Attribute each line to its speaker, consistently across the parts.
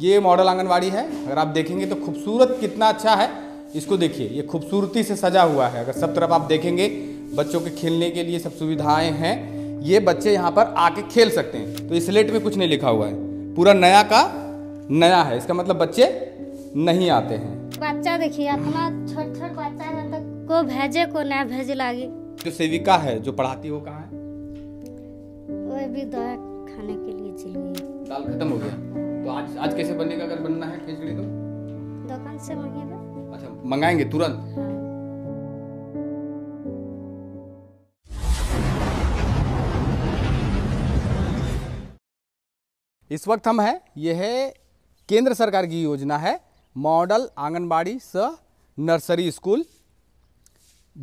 Speaker 1: ये मॉडल आंगनवाड़ी है अगर आप देखेंगे तो खूबसूरत कितना अच्छा है इसको देखिए ये खूबसूरती से सजा हुआ है अगर सब तरफ आप देखेंगे बच्चों के खेलने के लिए सब सुविधाएं हैं ये बच्चे यहाँ पर आके खेल सकते हैं तो इस स्लेट में कुछ नहीं लिखा हुआ है पूरा नया का नया है इसका मतलब बच्चे नहीं आते हैं
Speaker 2: बच्चा देखिए अपना छोट छोट बच्चा है तो को भेजे को ना भेजे लागे
Speaker 1: जो सेविका है जो पढ़ाती हो कहाँ है
Speaker 2: वो भी दवा खाने के लिए चली गई
Speaker 1: दाल खत्म हो गया तो आज आज कैसे बनेगा अगर बनना है खिचड़ी तो
Speaker 2: दुकान से मंगेगा अच्छा
Speaker 1: मंगाएंगे तुरंत हाँ। इस वक्त हम हैं यह है केंद्र सरकार की योजना है मॉडल आंगनबाड़ी स नर्सरी स्कूल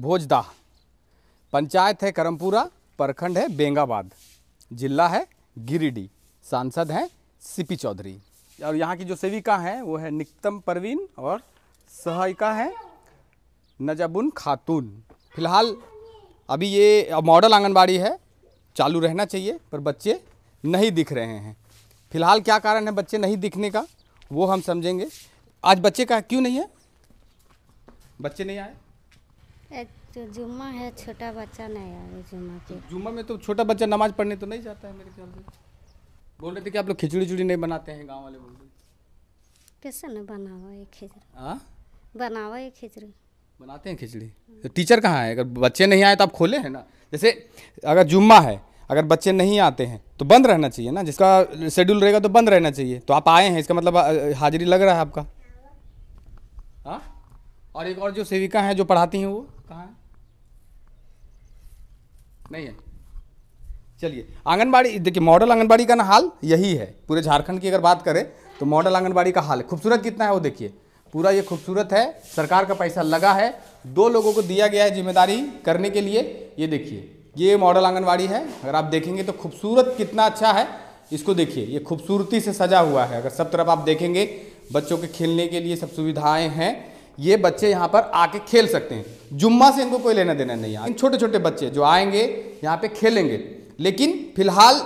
Speaker 1: भोजदाह पंचायत है करमपुरा प्रखंड है बेंगाबाद जिला है गिरिडीह सांसद हैं सीपी चौधरी और यहाँ की जो सेविका हैं वो है निकतम परवीन और सहायिका है नजाबुन खातून फिलहाल अभी ये मॉडल आंगनबाड़ी है चालू रहना चाहिए पर बच्चे नहीं दिख रहे हैं फिलहाल क्या कारण है बच्चे नहीं दिखने का वो हम समझेंगे आज बच्चे का क्यों नहीं है बच्चे नहीं
Speaker 2: आए तो जुम्मा है छोटा बच्चा नहीं आया जुम्मा
Speaker 1: के जुम्मा में तो छोटा बच्चा नमाज पढ़ने तो नहीं
Speaker 2: जाता है मेरे ख्याल से
Speaker 1: बोल रहे थे कि आप लोग खिचड़ी उचड़ी नहीं बनाते हैं गाँव वाले बोल रहे
Speaker 2: कैसे नहीं बनावा ये खिचड़ी हाँ? बनावा ये खिचड़ी बनाते
Speaker 1: हैं खिचड़ी तो टीचर कहाँ है अगर बच्चे नहीं आए तो आप खोले हैं ना जैसे अगर जुम्मा है अगर बच्चे नहीं आते हैं तो बंद रहना चाहिए ना जिसका शेड्यूल रहेगा तो बंद रहना चाहिए तो आप आए हैं इसका मतलब हाजिरी लग रहा है आपका हाँ और एक और जो सेविका है जो पढ़ाती हैं वो कहाँ है नहीं है चलिए आंगनबाड़ी देखिए मॉडल आंगनबाड़ी का ना हाल यही है पूरे झारखंड की अगर बात करें तो मॉडल आंगनबाड़ी का हाल खूबसूरत कितना है वो देखिए पूरा ये खूबसूरत है सरकार का पैसा लगा है दो लोगों को दिया गया है जिम्मेदारी करने के लिए ये देखिए ये मॉडल आंगनबाड़ी है अगर आप देखेंगे तो खूबसूरत कितना अच्छा है इसको देखिए ये खूबसूरती से सजा हुआ है अगर सब तरफ आप देखेंगे बच्चों के खेलने के लिए सब सुविधाएं हैं ये बच्चे यहाँ पर आके खेल सकते हैं जुम्मा से इनको कोई लेना देना नहीं है छोटे छोटे बच्चे जो आएंगे यहाँ पे खेलेंगे लेकिन फिलहाल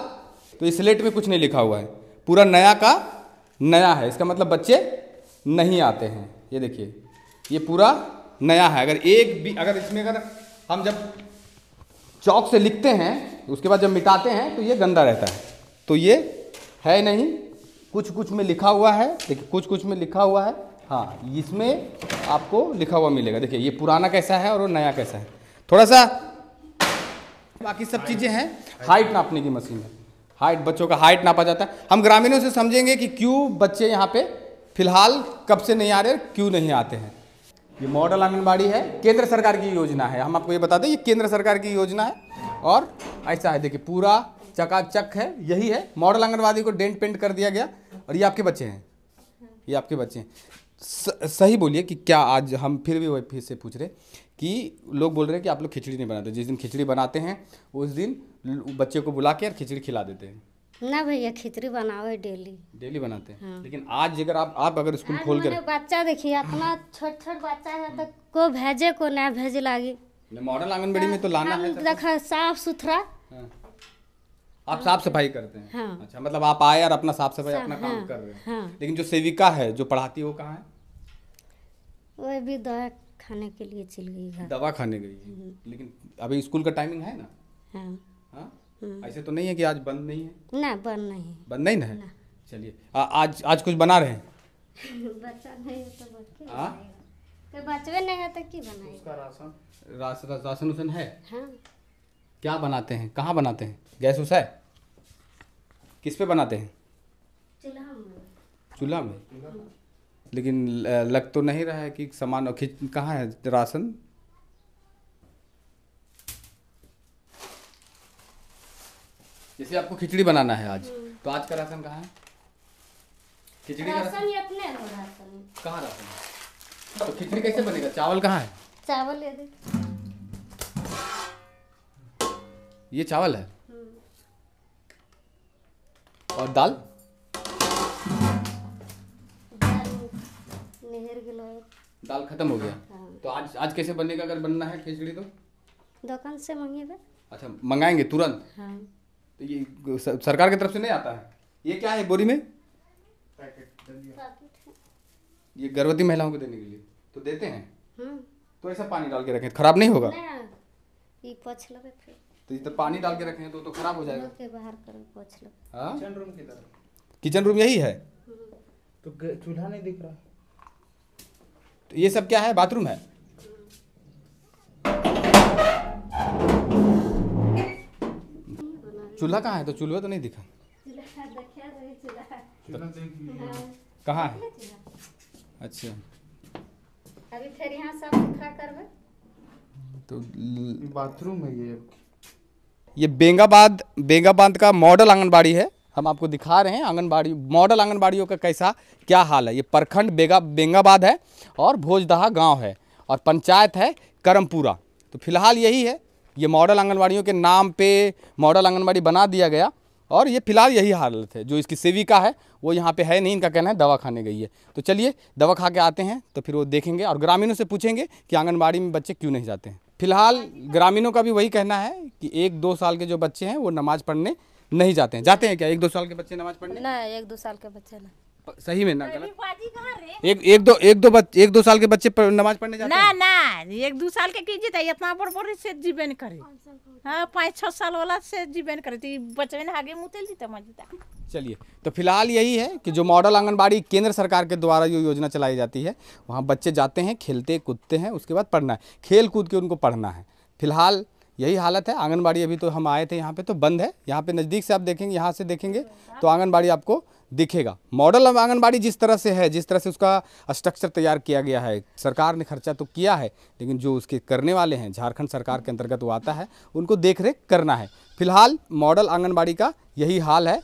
Speaker 1: तो इस स्लेट में कुछ नहीं लिखा हुआ है पूरा नया का नया है इसका मतलब बच्चे नहीं आते हैं ये देखिए ये पूरा नया है अगर एक भी अगर इसमें अगर हम जब चौक से लिखते हैं उसके बाद जब मिटाते हैं तो ये गंदा रहता है तो ये है नहीं कुछ कुछ में लिखा हुआ है देखिए कुछ कुछ में लिखा हुआ है हाँ इसमें आपको लिखा हुआ मिलेगा देखिए ये पुराना कैसा है और वो नया कैसा है थोड़ा सा बाकी सब चीज़ें हैं हाइट नापने की मशीन है हाइट बच्चों का हाइट नापा जाता है हम ग्रामीणों से समझेंगे कि क्यों बच्चे यहाँ पे फिलहाल कब से नहीं आ रहे क्यों नहीं आते हैं ये मॉडल आंगनबाड़ी है केंद्र सरकार की योजना है हम आपको ये बता दें ये केंद्र सरकार की योजना है और ऐसा है देखिए पूरा चकाचक है यही है मॉडल आंगनबाड़ी को डेंट पेंट कर दिया गया और ये आपके बच्चे हैं ये आपके बच्चे हैं सही बोलिए कि क्या आज हम फिर भी वही फिर से पूछ रहे कि लोग बोल रहे हैं कि आप लोग खिचड़ी नहीं बनाते जिस दिन खिचड़ी बनाते हैं उस दिन बच्चे को बुला के और खिचड़ी खिला देते हैं
Speaker 2: ना भैया खिचड़ी बनाओ डेली
Speaker 1: डेली बनाते हैं हाँ। लेकिन आज अगर आप आप अगर स्कूल खोल कर
Speaker 2: बच्चा देखिए अपना छोट छोट बच्चा है तो को भेजे को ना भेजे लागे
Speaker 1: मॉडल आंगनबाड़ी में तो लाना है तो-
Speaker 2: देखा साफ सुथरा हाँ। आप साफ
Speaker 1: सफाई करते हैं हाँ। अच्छा मतलब आप आए और अपना साफ सफाई अपना काम हाँ, कर रहे हैं हाँ। लेकिन जो सेविका है जो पढ़ाती है वो कहाँ है
Speaker 2: वो भी खाने के लिए चल गई घर दवा खाने गई हम्म।
Speaker 1: लेकिन अभी स्कूल का टाइमिंग है ना
Speaker 2: हाँ, हाँ? हम्म। ऐसे
Speaker 1: तो नहीं है कि आज बंद नहीं
Speaker 2: है ना बंद नहीं बंद नहीं ना है
Speaker 1: चलिए आज आज कुछ बना रहे हैं
Speaker 2: बच्चा नहीं है तो बचवे हाँ? नहीं है तो उसका राशन
Speaker 1: रास, रास, राशन है हाँ। क्या बनाते हैं कहाँ बनाते हैं गैस उस है किस पे बनाते हैं
Speaker 2: चूल्हा में
Speaker 1: चूल्हा में लेकिन लग तो नहीं रहा है कि सामान खिंच कहाँ है राशन जैसे आपको खिचड़ी बनाना है आज हम्म। तो आज का राशन कहाँ है खिचड़ी का राशन
Speaker 2: अपने राशन
Speaker 1: कहाँ राशन तो खिचड़ी कैसे बनेगा चावल कहाँ है
Speaker 2: चावल ले दे
Speaker 1: ये चावल है हम्म। और दाल नहर गिलोय दाल खत्म हो गया हाँ। तो आज आज कैसे बनेगा अगर बनना है खिचड़ी तो
Speaker 2: दुकान से मंगेगा
Speaker 1: अच्छा मंगाएंगे तुरंत हाँ। तो ये सरकार की तरफ से नहीं आता है ये क्या है बोरी में ये गर्भवती महिलाओं को देने के लिए तो देते हैं हाँ। तो ऐसा पानी डाल के रखें खराब नहीं होगा
Speaker 2: नहीं ये पोछ लगे फिर
Speaker 1: तो ये तो पानी डाल के रखें तो तो खराब हो जाएगा
Speaker 2: के बाहर करो पोछ लो हाँ? किचन रूम की तरफ
Speaker 1: किचन रूम यही है हाँ। तो चूल्हा नहीं दिख रहा तो ये सब क्या है बाथरूम है चूल्हा कहाँ है तो चूल्हा तो नहीं दिखा कहाँ है अच्छा
Speaker 2: अभी फिर यहाँ सब करवे
Speaker 1: तो बाथरूम है ये ये बेंगाबाद बेंगाबाद का मॉडल आंगनबाड़ी है हम आपको दिखा रहे हैं आंगनबाड़ी मॉडल आंगनबाड़ियों का कैसा क्या हाल है ये प्रखंड बेगा बेंगाबाद है और भोजदहा गांव है और पंचायत है करमपुरा तो फिलहाल यही है ये मॉडल आंगनबाड़ियों के नाम पे मॉडल आंगनबाड़ी बना दिया गया और ये फिलहाल यही हालत है जो इसकी सेविका है वो यहाँ पे है नहीं इनका कहना है दवा खाने गई है तो चलिए दवा खा के आते हैं तो फिर वो देखेंगे और ग्रामीणों से पूछेंगे कि आंगनबाड़ी में बच्चे क्यों नहीं जाते हैं फिलहाल ग्रामीणों का भी वही कहना है कि एक दो साल के जो बच्चे हैं वो नमाज़ पढ़ने नहीं जाते हैं जाते हैं क्या एक दो साल के बच्चे नमाज
Speaker 2: पढ़ने ना एक दो साल के बच्चे ना सही में ना गलत
Speaker 1: एक एक दो एक दो बच, एक दो साल के बच्चे पर, नमाज पढ़ने
Speaker 2: जाते ना हैं? ना एक दो साल के कीजिए तो इतना बड़ बड़ से जीवन करे हाँ पाँच छः साल वाला से जीवन करे तो बच्चे ने आगे मुते ली मजदा
Speaker 1: चलिए तो फिलहाल यही है कि जो मॉडल आंगनबाड़ी केंद्र सरकार के द्वारा जो योजना चलाई जाती है वहाँ बच्चे जाते हैं खेलते कूदते हैं उसके बाद पढ़ना है खेल कूद के उनको पढ़ना है फिलहाल यही हालत है आंगनबाड़ी अभी तो हम आए थे यहाँ पे तो बंद है यहाँ पे नज़दीक से आप देखेंगे यहाँ से देखेंगे तो आंगनबाड़ी आपको दिखेगा मॉडल अब आंगनबाड़ी जिस तरह से है जिस तरह से उसका स्ट्रक्चर तैयार किया गया है सरकार ने खर्चा तो किया है लेकिन जो उसके करने वाले हैं झारखंड सरकार के अंतर्गत वो आता है उनको देख रेख करना है फिलहाल मॉडल आंगनबाड़ी का यही हाल है